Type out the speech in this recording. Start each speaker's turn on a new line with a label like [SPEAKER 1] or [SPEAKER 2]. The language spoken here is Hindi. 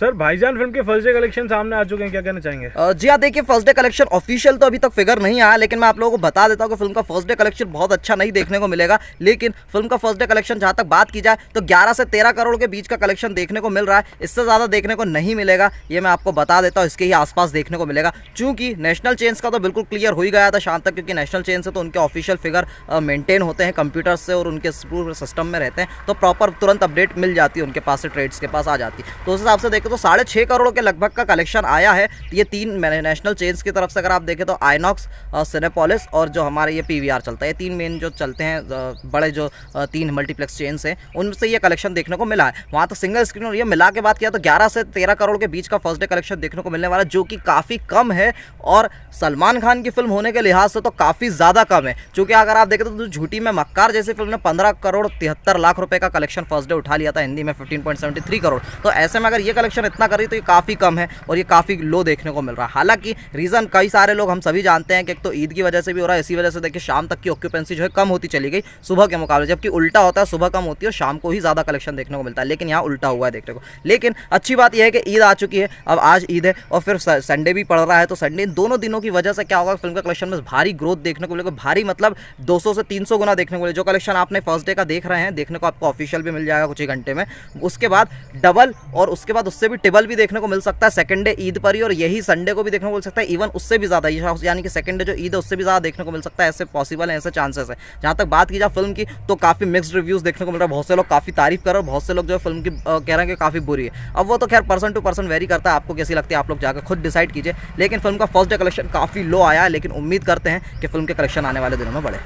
[SPEAKER 1] सर भाईजान फिल्म के फर्स्ट डे कलेक्शन सामने आ चुके हैं क्या कहना चाहेंगे जी हाँ देखिए फर्स्ट डे कलेक्शन ऑफिशियल तो अभी तक फिगर नहीं आया लेकिन मैं आप लोगों को बता देता हूँ कि फिल्म का फर्स्ट डे कलेक्शन बहुत अच्छा नहीं देखने को मिलेगा लेकिन फिल्म का फर्स्ट डे कलेक्शन जहाँ तक बात की जाए तो ग्यारह से तेरह करोड़ के बीच का कलेक्शन देखने को मिल रहा है इससे ज़्यादा देखने को नहीं मिलेगा ये मैं आपको बता देता हूँ इसके ही आसपास देखने को मिलेगा चूँकि नेशनल चेंज का तो बिल्कुल क्लियर हो ही गया था शाम तक क्योंकि नेशनल चेंज से तो उनके ऑफिशियल फिगर मेंटेन होते हैं कंप्यूटर से और उनके सिस्टम में रहते हैं तो प्रॉपर तुरंत अपडेट मिल जाती है उनके पास से ट्रेड्स के पास आ जाती है तो उस हिसाब से देखो तो साढ़े छः करोड़ के लगभग का कलेक्शन आया है ये तीन नेशनल चेन्स की तरफ से अगर आप देखें तो आइनॉक्स सिनेपोलिस और जो हमारे ये पी चलता है ये तीन मेन जो चलते हैं बड़े जो तीन मल्टीप्लेक्स चेन्स हैं उनसे ये कलेक्शन देखने को मिला है वहाँ तो सिंगल स्क्रीन और ये मिला के बात किया तो ग्यारह से तेरह करोड़ के बीच का फर्स्ट डे कलेक्शन देखने को मिलने वाला जो कि काफ़ी कम है और सलमान खान की फिल्म होने के लिहाज से तो काफ़ी ज़्यादा कम है चूँकि अगर आप देखें तो झूठी में मक्कार जैसी फिल्म ने पंद्रह करोड़ तिहत्तर लाख रुपये का कलेक्शन फर्स्ट डे उठा लिया था हिंदी में फिफ्टीन करोड़ तो ऐसे में अगर ये कलेक्शन रिएक्शन इतना कर रही तो ये काफ़ी कम है और ये काफ़ी लो देखने को मिल रहा है हालांकि रीज़न कई सारे लोग हम सभी जानते हैं कि एक तो ईद की वजह से भी हो रहा है इसी वजह से देखिए शाम तक की ऑक्यूपेंसी जो है कम होती चली गई सुबह के मुकाबले जबकि उल्टा होता है सुबह कम होती है और शाम को ही ज़्यादा कलेक्शन देखने को मिलता है लेकिन यहाँ उल्टा हुआ है देखने को लेकिन अच्छी बात यह है कि ईद आ चुकी है अब आज ईद है और फिर संडे भी पड़ रहा है तो संडे इन दोनों दिनों की वजह से क्या होगा फिल्म का कलेक्शन में भारी ग्रोथ देखने को मिलेगा भारी मतलब दो से तीन गुना देखने को मिले जो कलेक्शन आपने फर्स्ट डे का देख रहे हैं देखने को आपको ऑफिशियल भी मिल जाएगा कुछ ही घंटे में उसके बाद डबल और उसके बाद उससे भी टेबल भी देखने को मिल सकता है सेकंड डे ईद पर ही और यही संडे को भी देखने को मिल सकता है इवन उससे भी ज़्यादा यानी कि सेकंड डे जो ईद है उससे भी ज़्यादा देखने को मिल सकता है ऐसे पॉसिबल है ऐसे चांसेस है जहां तक बात की जाए फिल्म की तो काफ़ी मिक्सड रिव्यूज़ देखने को मिल रहा है बहुत से लोग काफ़ी तारीफ कर रहे हैं बहुत से लोग जो फिल्म की कह रहे हैं कि काफ़ी बुरी है अब वो तो खैर पर्सन टू पर्सन वेरी करता है आपको कैसी लगती है आप लोग जाकर खुद डिसाइड कीजिए लेकिन फिल्म का फर्स्ट डे कलेक्शन काफ़ी लो आया है लेकिन उम्मीद करते हैं कि फिल्म के कलेक्शन आने वाले दिनों में बढ़े